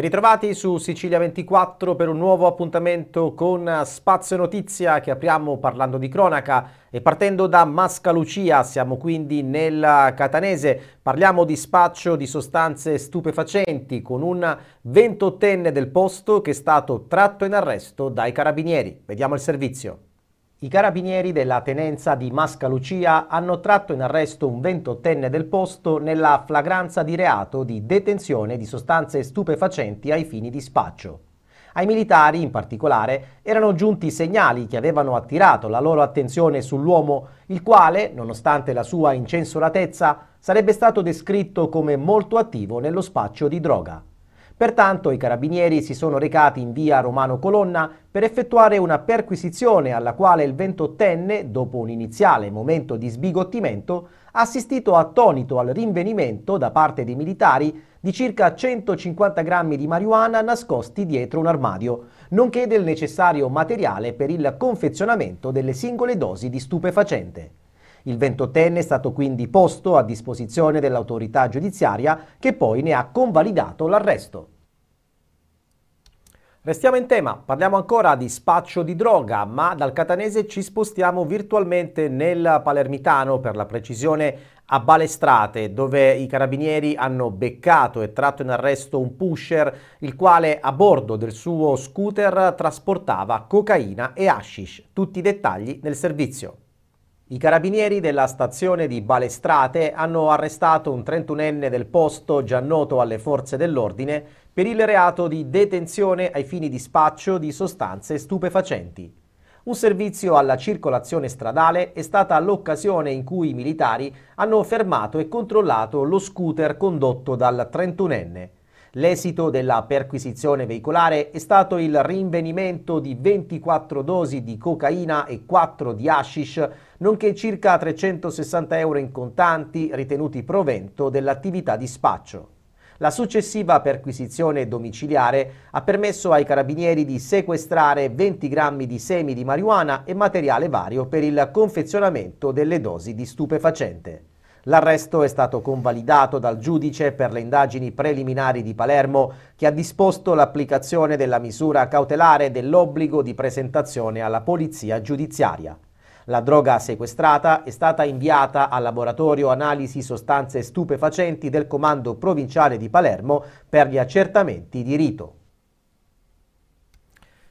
Ben ritrovati su Sicilia 24 per un nuovo appuntamento con Spazio Notizia che apriamo parlando di cronaca e partendo da Mascalucia, siamo quindi nel Catanese, parliamo di spaccio di sostanze stupefacenti con un 28enne del posto che è stato tratto in arresto dai carabinieri. Vediamo il servizio. I carabinieri della tenenza di Mascalucia hanno tratto in arresto un ventottenne del posto nella flagranza di reato di detenzione di sostanze stupefacenti ai fini di spaccio. Ai militari, in particolare, erano giunti segnali che avevano attirato la loro attenzione sull'uomo, il quale, nonostante la sua incensuratezza, sarebbe stato descritto come molto attivo nello spaccio di droga. Pertanto i carabinieri si sono recati in via Romano Colonna per effettuare una perquisizione alla quale il 28enne, dopo un iniziale momento di sbigottimento, ha assistito attonito al rinvenimento da parte dei militari di circa 150 grammi di marijuana nascosti dietro un armadio, nonché del necessario materiale per il confezionamento delle singole dosi di stupefacente. Il ventottenne è stato quindi posto a disposizione dell'autorità giudiziaria che poi ne ha convalidato l'arresto. Restiamo in tema, parliamo ancora di spaccio di droga, ma dal catanese ci spostiamo virtualmente nel palermitano, per la precisione a Balestrate, dove i carabinieri hanno beccato e tratto in arresto un pusher, il quale a bordo del suo scooter trasportava cocaina e hashish. Tutti i dettagli nel servizio. I carabinieri della stazione di Balestrate hanno arrestato un 31enne del posto già noto alle forze dell'ordine per il reato di detenzione ai fini di spaccio di sostanze stupefacenti. Un servizio alla circolazione stradale è stata l'occasione in cui i militari hanno fermato e controllato lo scooter condotto dal 31enne. L'esito della perquisizione veicolare è stato il rinvenimento di 24 dosi di cocaina e 4 di hashish, nonché circa 360 euro in contanti ritenuti provento dell'attività di spaccio. La successiva perquisizione domiciliare ha permesso ai carabinieri di sequestrare 20 grammi di semi di marijuana e materiale vario per il confezionamento delle dosi di stupefacente. L'arresto è stato convalidato dal giudice per le indagini preliminari di Palermo che ha disposto l'applicazione della misura cautelare dell'obbligo di presentazione alla polizia giudiziaria. La droga sequestrata è stata inviata al laboratorio analisi sostanze stupefacenti del comando provinciale di Palermo per gli accertamenti di rito.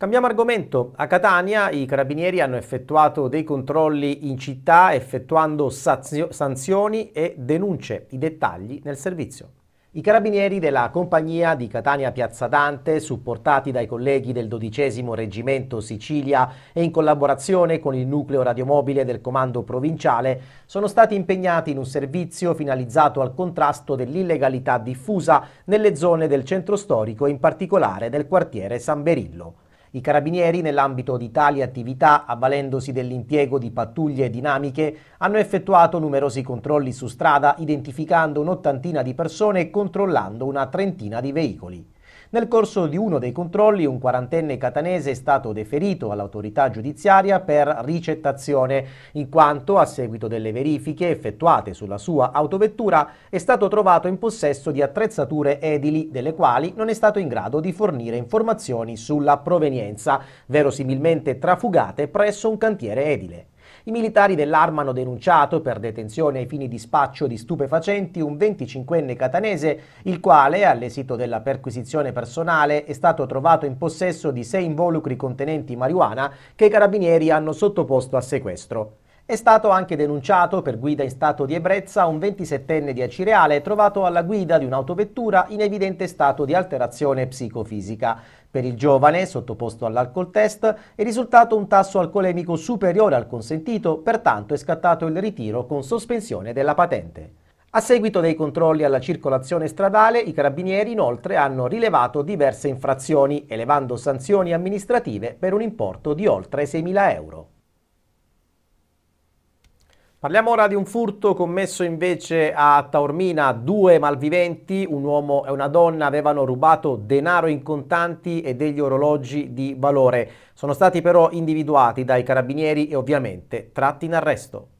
Cambiamo argomento. A Catania i carabinieri hanno effettuato dei controlli in città effettuando sanzioni e denunce. I dettagli nel servizio. I carabinieri della compagnia di Catania Piazza Dante, supportati dai colleghi del 12 Reggimento Sicilia e in collaborazione con il nucleo radiomobile del comando provinciale, sono stati impegnati in un servizio finalizzato al contrasto dell'illegalità diffusa nelle zone del centro storico, in particolare del quartiere San Berillo. I carabinieri, nell'ambito di tali attività, avvalendosi dell'impiego di pattuglie dinamiche, hanno effettuato numerosi controlli su strada, identificando un'ottantina di persone e controllando una trentina di veicoli. Nel corso di uno dei controlli un quarantenne catanese è stato deferito all'autorità giudiziaria per ricettazione, in quanto a seguito delle verifiche effettuate sulla sua autovettura è stato trovato in possesso di attrezzature edili delle quali non è stato in grado di fornire informazioni sulla provenienza, verosimilmente trafugate presso un cantiere edile. I militari dell'arma hanno denunciato per detenzione ai fini di spaccio di stupefacenti un 25enne catanese, il quale, all'esito della perquisizione personale, è stato trovato in possesso di sei involucri contenenti marijuana che i carabinieri hanno sottoposto a sequestro. È stato anche denunciato per guida in stato di ebbrezza un 27enne di Acireale trovato alla guida di un'autovettura in evidente stato di alterazione psicofisica. Per il giovane, sottoposto all'alcol test, è risultato un tasso alcolemico superiore al consentito, pertanto è scattato il ritiro con sospensione della patente. A seguito dei controlli alla circolazione stradale, i carabinieri inoltre hanno rilevato diverse infrazioni, elevando sanzioni amministrative per un importo di oltre 6.000 euro. Parliamo ora di un furto commesso invece a Taormina. Due malviventi, un uomo e una donna, avevano rubato denaro in contanti e degli orologi di valore. Sono stati però individuati dai carabinieri e ovviamente tratti in arresto.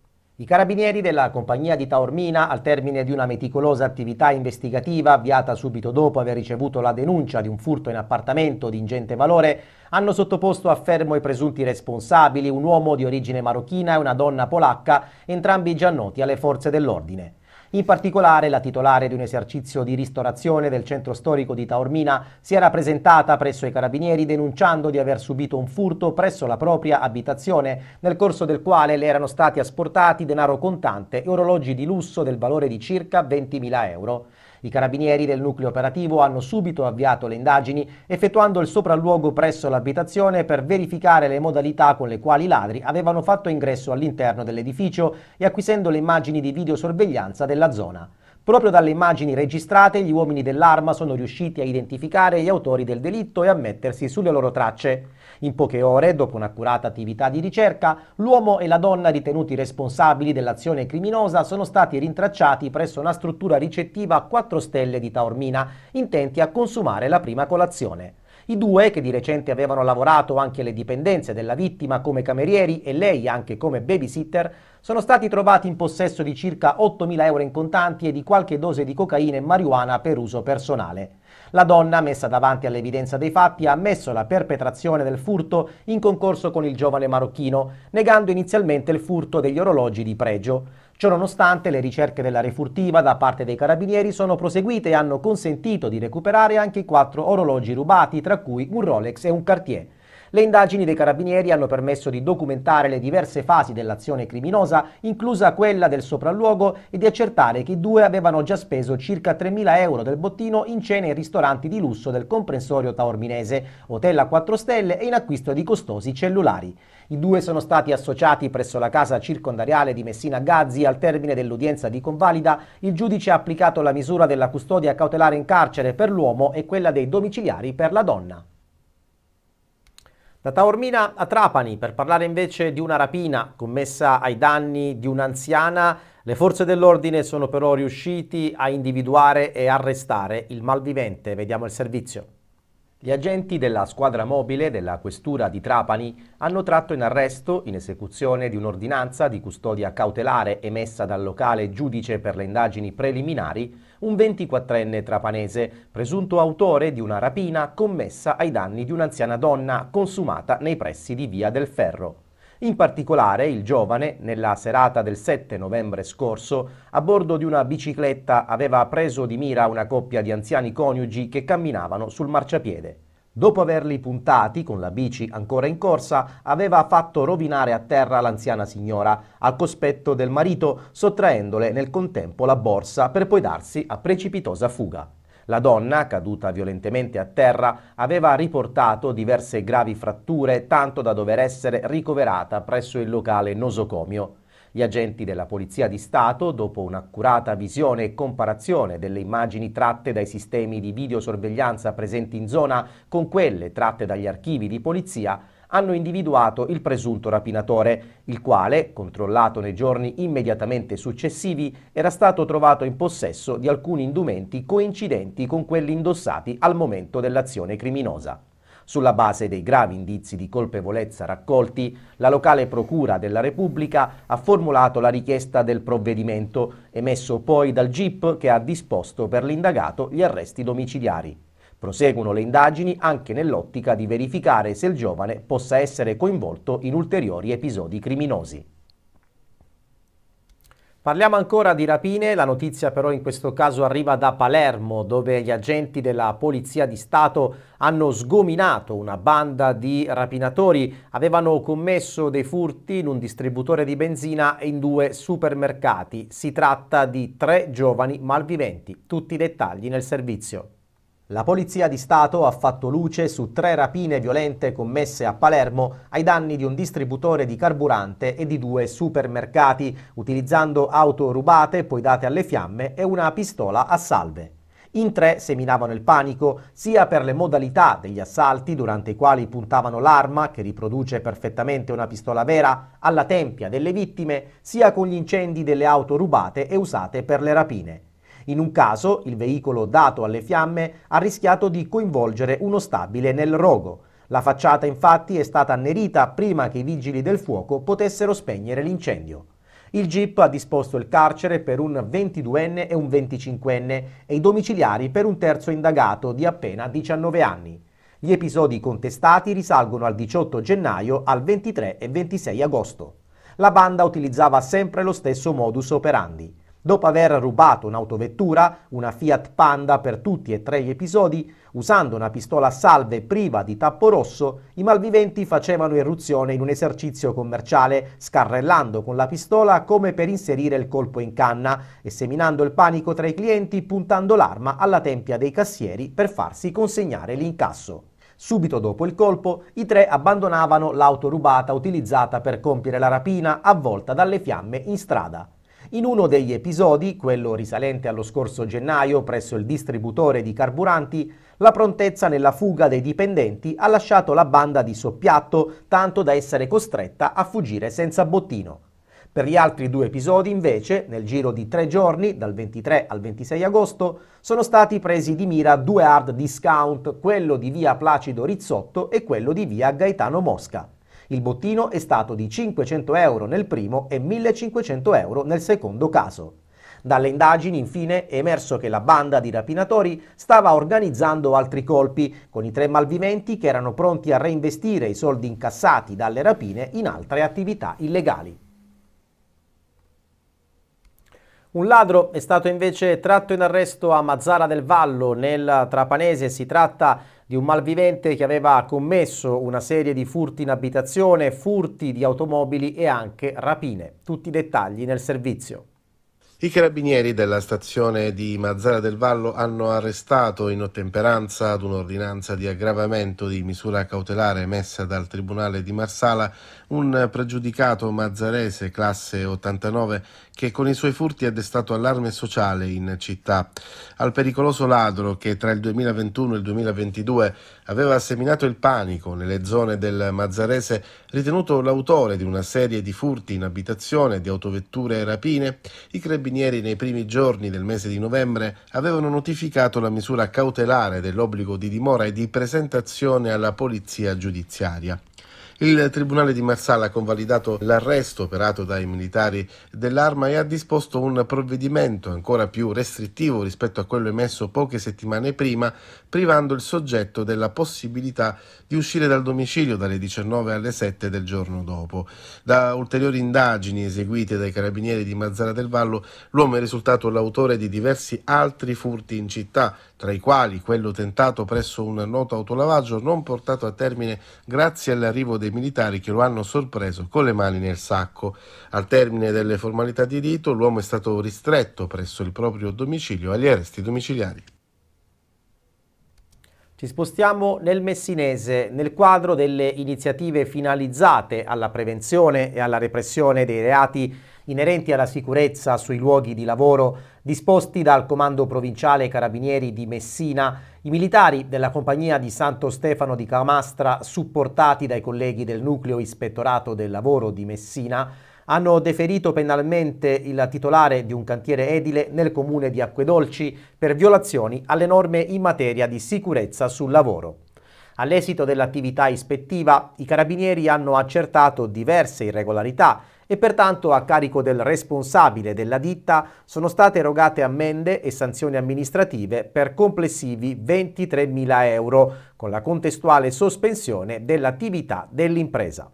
I carabinieri della compagnia di Taormina, al termine di una meticolosa attività investigativa avviata subito dopo aver ricevuto la denuncia di un furto in appartamento di ingente valore, hanno sottoposto a fermo i presunti responsabili, un uomo di origine marocchina e una donna polacca, entrambi già noti alle forze dell'ordine. In particolare la titolare di un esercizio di ristorazione del centro storico di Taormina si era presentata presso i carabinieri denunciando di aver subito un furto presso la propria abitazione, nel corso del quale le erano stati asportati denaro contante e orologi di lusso del valore di circa 20.000 euro. I carabinieri del nucleo operativo hanno subito avviato le indagini effettuando il sopralluogo presso l'abitazione per verificare le modalità con le quali i ladri avevano fatto ingresso all'interno dell'edificio e acquisendo le immagini di videosorveglianza della zona. Proprio dalle immagini registrate gli uomini dell'arma sono riusciti a identificare gli autori del delitto e a mettersi sulle loro tracce. In poche ore, dopo un'accurata attività di ricerca, l'uomo e la donna ritenuti responsabili dell'azione criminosa sono stati rintracciati presso una struttura ricettiva a 4 stelle di Taormina, intenti a consumare la prima colazione. I due, che di recente avevano lavorato anche alle dipendenze della vittima come camerieri e lei anche come babysitter, sono stati trovati in possesso di circa 8.000 euro in contanti e di qualche dose di cocaina e marijuana per uso personale. La donna, messa davanti all'evidenza dei fatti, ha ammesso la perpetrazione del furto in concorso con il giovane marocchino, negando inizialmente il furto degli orologi di pregio. Ciononostante, le ricerche della refurtiva da parte dei carabinieri sono proseguite e hanno consentito di recuperare anche i quattro orologi rubati, tra cui un Rolex e un Cartier. Le indagini dei carabinieri hanno permesso di documentare le diverse fasi dell'azione criminosa, inclusa quella del sopralluogo, e di accertare che i due avevano già speso circa 3.000 euro del bottino in cene e ristoranti di lusso del comprensorio taorminese, hotel a 4 stelle e in acquisto di costosi cellulari. I due sono stati associati presso la casa circondariale di Messina Gazzi al termine dell'udienza di convalida. Il giudice ha applicato la misura della custodia cautelare in carcere per l'uomo e quella dei domiciliari per la donna. Da Taormina a Trapani per parlare invece di una rapina commessa ai danni di un'anziana, le forze dell'ordine sono però riusciti a individuare e arrestare il malvivente. Vediamo il servizio. Gli agenti della squadra mobile della Questura di Trapani hanno tratto in arresto, in esecuzione di un'ordinanza di custodia cautelare emessa dal locale giudice per le indagini preliminari, un 24enne trapanese, presunto autore di una rapina commessa ai danni di un'anziana donna consumata nei pressi di Via del Ferro. In particolare il giovane, nella serata del 7 novembre scorso, a bordo di una bicicletta aveva preso di mira una coppia di anziani coniugi che camminavano sul marciapiede. Dopo averli puntati con la bici ancora in corsa, aveva fatto rovinare a terra l'anziana signora al cospetto del marito, sottraendole nel contempo la borsa per poi darsi a precipitosa fuga. La donna, caduta violentemente a terra, aveva riportato diverse gravi fratture, tanto da dover essere ricoverata presso il locale nosocomio. Gli agenti della Polizia di Stato, dopo un'accurata visione e comparazione delle immagini tratte dai sistemi di videosorveglianza presenti in zona con quelle tratte dagli archivi di polizia, hanno individuato il presunto rapinatore, il quale, controllato nei giorni immediatamente successivi, era stato trovato in possesso di alcuni indumenti coincidenti con quelli indossati al momento dell'azione criminosa. Sulla base dei gravi indizi di colpevolezza raccolti, la locale Procura della Repubblica ha formulato la richiesta del provvedimento, emesso poi dal GIP che ha disposto per l'indagato gli arresti domiciliari. Proseguono le indagini anche nell'ottica di verificare se il giovane possa essere coinvolto in ulteriori episodi criminosi. Parliamo ancora di rapine, la notizia però in questo caso arriva da Palermo dove gli agenti della Polizia di Stato hanno sgominato una banda di rapinatori, avevano commesso dei furti in un distributore di benzina e in due supermercati. Si tratta di tre giovani malviventi, tutti i dettagli nel servizio. La Polizia di Stato ha fatto luce su tre rapine violente commesse a Palermo ai danni di un distributore di carburante e di due supermercati, utilizzando auto rubate poi date alle fiamme e una pistola a salve. In tre seminavano il panico, sia per le modalità degli assalti durante i quali puntavano l'arma, che riproduce perfettamente una pistola vera, alla tempia delle vittime, sia con gli incendi delle auto rubate e usate per le rapine. In un caso, il veicolo dato alle fiamme ha rischiato di coinvolgere uno stabile nel rogo. La facciata infatti è stata annerita prima che i vigili del fuoco potessero spegnere l'incendio. Il GIP ha disposto il carcere per un 22enne e un 25enne e i domiciliari per un terzo indagato di appena 19 anni. Gli episodi contestati risalgono al 18 gennaio, al 23 e 26 agosto. La banda utilizzava sempre lo stesso modus operandi. Dopo aver rubato un'autovettura, una Fiat Panda per tutti e tre gli episodi, usando una pistola a salve priva di tappo rosso, i malviventi facevano irruzione in un esercizio commerciale, scarrellando con la pistola come per inserire il colpo in canna e seminando il panico tra i clienti puntando l'arma alla tempia dei cassieri per farsi consegnare l'incasso. Subito dopo il colpo, i tre abbandonavano l'auto rubata utilizzata per compiere la rapina avvolta dalle fiamme in strada. In uno degli episodi, quello risalente allo scorso gennaio presso il distributore di carburanti, la prontezza nella fuga dei dipendenti ha lasciato la banda di soppiatto, tanto da essere costretta a fuggire senza bottino. Per gli altri due episodi, invece, nel giro di tre giorni, dal 23 al 26 agosto, sono stati presi di mira due hard discount, quello di via Placido Rizzotto e quello di via Gaetano Mosca. Il bottino è stato di 500 euro nel primo e 1500 euro nel secondo caso. Dalle indagini, infine, è emerso che la banda di rapinatori stava organizzando altri colpi, con i tre malviventi che erano pronti a reinvestire i soldi incassati dalle rapine in altre attività illegali. Un ladro è stato invece tratto in arresto a Mazzara del Vallo, nel Trapanese. Si tratta di di un malvivente che aveva commesso una serie di furti in abitazione, furti di automobili e anche rapine. Tutti i dettagli nel servizio. I carabinieri della stazione di Mazzara del Vallo hanno arrestato in ottemperanza ad un'ordinanza di aggravamento di misura cautelare emessa dal Tribunale di Marsala un pregiudicato mazzarese classe 89 che con i suoi furti ha destato allarme sociale in città. Al pericoloso ladro che tra il 2021 e il 2022 aveva seminato il panico nelle zone del Mazzarese, ritenuto l'autore di una serie di furti in abitazione, di autovetture e rapine, i carabinieri carabinieri nei primi giorni del mese di novembre avevano notificato la misura cautelare dell'obbligo di dimora e di presentazione alla polizia giudiziaria. Il Tribunale di Marsala ha convalidato l'arresto operato dai militari dell'arma e ha disposto un provvedimento ancora più restrittivo rispetto a quello emesso poche settimane prima, privando il soggetto della possibilità di uscire dal domicilio dalle 19 alle 7 del giorno dopo. Da ulteriori indagini eseguite dai carabinieri di Mazzara del Vallo, l'uomo è risultato l'autore di diversi altri furti in città, tra i quali quello tentato presso un noto autolavaggio non portato a termine grazie all'arrivo dei dei militari che lo hanno sorpreso con le mani nel sacco. Al termine delle formalità di rito, l'uomo è stato ristretto presso il proprio domicilio agli arresti domiciliari. Ci spostiamo nel Messinese, nel quadro delle iniziative finalizzate alla prevenzione e alla repressione dei reati inerenti alla sicurezza sui luoghi di lavoro disposti dal Comando Provinciale Carabinieri di Messina, i militari della compagnia di Santo Stefano di Camastra, supportati dai colleghi del Nucleo Ispettorato del Lavoro di Messina, hanno deferito penalmente il titolare di un cantiere edile nel comune di Acquedolci per violazioni alle norme in materia di sicurezza sul lavoro. All'esito dell'attività ispettiva, i carabinieri hanno accertato diverse irregolarità e pertanto a carico del responsabile della ditta sono state erogate ammende e sanzioni amministrative per complessivi 23.000 euro, con la contestuale sospensione dell'attività dell'impresa.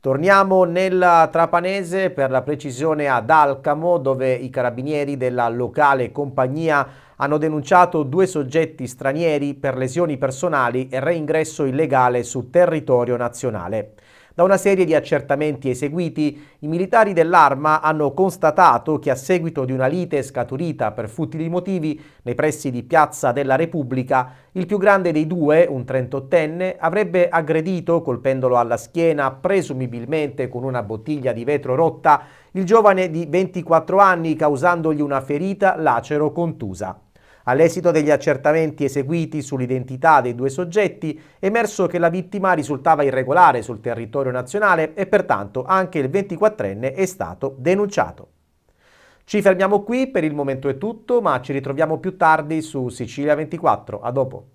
Torniamo nella Trapanese, per la precisione ad Alcamo, dove i carabinieri della locale compagnia hanno denunciato due soggetti stranieri per lesioni personali e reingresso illegale su territorio nazionale. Da una serie di accertamenti eseguiti, i militari dell'arma hanno constatato che a seguito di una lite scaturita per futili motivi nei pressi di Piazza della Repubblica, il più grande dei due, un 38enne, avrebbe aggredito, colpendolo alla schiena, presumibilmente con una bottiglia di vetro rotta, il giovane di 24 anni causandogli una ferita lacero contusa. All'esito degli accertamenti eseguiti sull'identità dei due soggetti, è emerso che la vittima risultava irregolare sul territorio nazionale e pertanto anche il 24enne è stato denunciato. Ci fermiamo qui, per il momento è tutto, ma ci ritroviamo più tardi su Sicilia 24. A dopo.